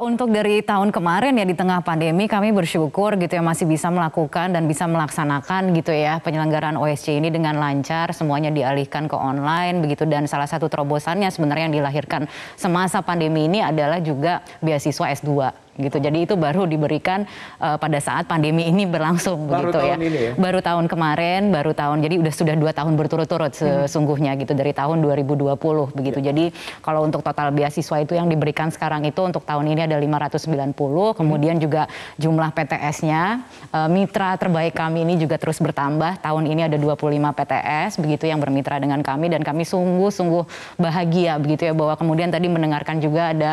untuk dari tahun kemarin ya di tengah pandemi kami bersyukur gitu ya masih bisa melakukan dan bisa melaksanakan gitu ya penyelenggaraan OSC ini dengan lancar semuanya dialihkan ke online begitu dan salah satu terobosannya sebenarnya yang dilahirkan semasa pandemi ini adalah juga beasiswa S2 gitu. Jadi itu baru diberikan uh, pada saat pandemi ini berlangsung baru begitu ya. Ini ya. Baru tahun kemarin, baru tahun. Jadi udah sudah dua tahun berturut-turut sesungguhnya hmm. gitu dari tahun 2020 begitu. Ya. Jadi kalau untuk total beasiswa itu yang diberikan sekarang itu untuk tahun ini ada 590, hmm. kemudian juga jumlah PTS-nya uh, eh, mitra terbaik kami ini juga terus bertambah. Tahun ini ada 25 PTS begitu yang bermitra dengan kami dan kami sungguh-sungguh bahagia begitu ya bahwa kemudian tadi mendengarkan juga ada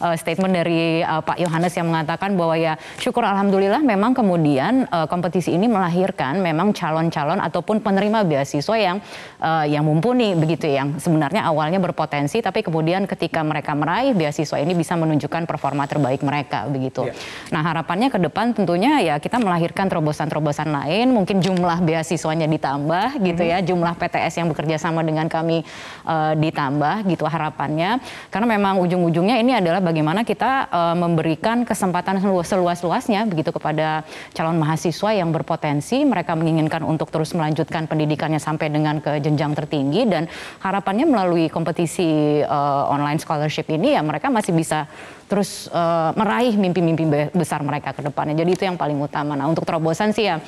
uh, statement dari uh, Pak Yohanes Yohanes yang mengatakan bahwa ya syukur alhamdulillah memang kemudian uh, kompetisi ini melahirkan memang calon-calon ataupun penerima beasiswa yang uh, yang mumpuni begitu ya, yang sebenarnya awalnya berpotensi tapi kemudian ketika mereka meraih beasiswa ini bisa menunjukkan performa terbaik mereka begitu. Ya. Nah, harapannya ke depan tentunya ya kita melahirkan terobosan-terobosan lain, mungkin jumlah beasiswanya ditambah gitu ya, mm-hmm. jumlah PTS yang bekerja sama dengan kami uh, ditambah gitu harapannya karena memang ujung-ujungnya ini adalah bagaimana kita uh, memberikan memberikan kesempatan seluas-luasnya begitu kepada calon mahasiswa yang berpotensi mereka menginginkan untuk terus melanjutkan pendidikannya sampai dengan ke jenjang tertinggi dan harapannya melalui kompetisi uh, online scholarship ini ya mereka masih bisa terus uh, meraih mimpi-mimpi besar mereka ke depannya. Jadi itu yang paling utama. Nah untuk terobosan sih ya,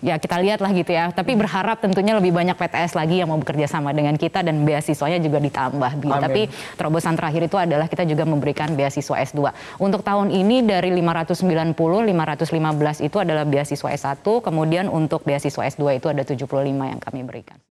ya kita lihatlah gitu ya. Tapi berharap tentunya lebih banyak PTS lagi yang mau bekerja sama dengan kita dan beasiswanya juga ditambah. Gitu. Tapi terobosan terakhir itu adalah kita juga memberikan beasiswa S2. Untuk tahun ini dari 590, 515 itu adalah beasiswa S1, kemudian untuk beasiswa S2 itu ada 75 yang kami berikan.